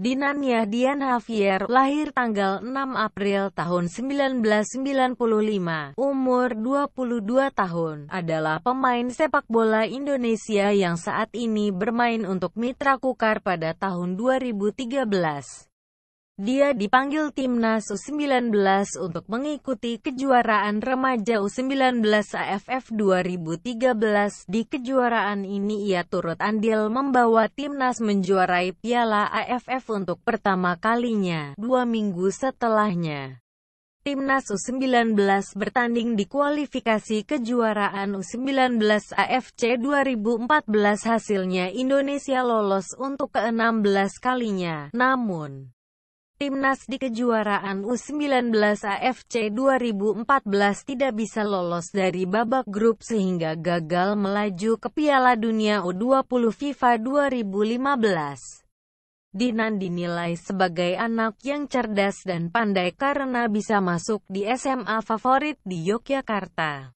Dinania Dian Javier, lahir tanggal 6 April tahun 1995, umur 22 tahun, adalah pemain sepak bola Indonesia yang saat ini bermain untuk Mitra Kukar pada tahun 2013. Dia dipanggil timnas U19 untuk mengikuti kejuaraan remaja U19 AFF 2013. Di kejuaraan ini ia turut andil membawa timnas menjuarai Piala AFF untuk pertama kalinya, dua minggu setelahnya. Timnas U19 bertanding di kualifikasi kejuaraan U19 AFC 2014 hasilnya Indonesia lolos untuk ke-16 kalinya, namun timnas di kejuaraan U19 AFC 2014 tidak bisa lolos dari babak grup sehingga gagal melaju ke Piala Dunia U20 FIFA 2015. Dinan dinilai sebagai anak yang cerdas dan pandai karena bisa masuk di SMA favorit di Yogyakarta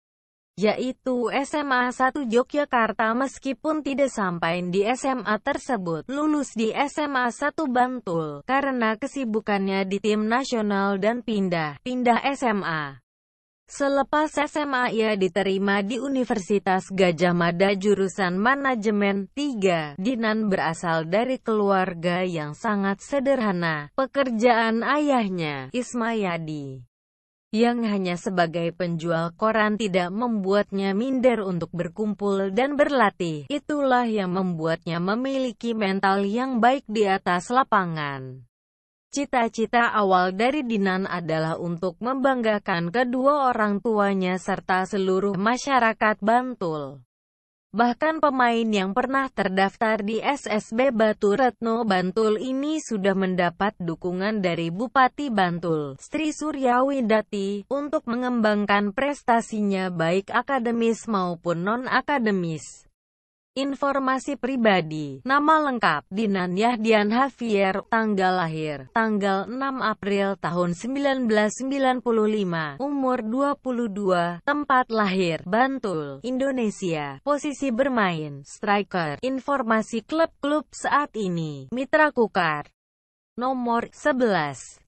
yaitu SMA 1 Yogyakarta meskipun tidak sampai di SMA tersebut, lulus di SMA 1 Bantul, karena kesibukannya di tim nasional dan pindah, pindah SMA. Selepas SMA ia diterima di Universitas Gajah Mada jurusan Manajemen 3. Dinan berasal dari keluarga yang sangat sederhana. Pekerjaan ayahnya, Ismayadi, yang hanya sebagai penjual koran tidak membuatnya minder untuk berkumpul dan berlatih. Itulah yang membuatnya memiliki mental yang baik di atas lapangan. Cita-cita awal dari Dinan adalah untuk membanggakan kedua orang tuanya serta seluruh masyarakat Bantul. Bahkan pemain yang pernah terdaftar di SSB Batu Retno Bantul ini sudah mendapat dukungan dari Bupati Bantul, Sri Suryawidati, untuk mengembangkan prestasinya baik akademis maupun non-akademis. Informasi pribadi, nama lengkap, Dinan Yahdian Hafier, tanggal lahir, tanggal 6 April tahun 1995, umur 22, tempat lahir, Bantul, Indonesia, posisi bermain, striker, informasi klub-klub saat ini, Mitra Kukar, nomor 11.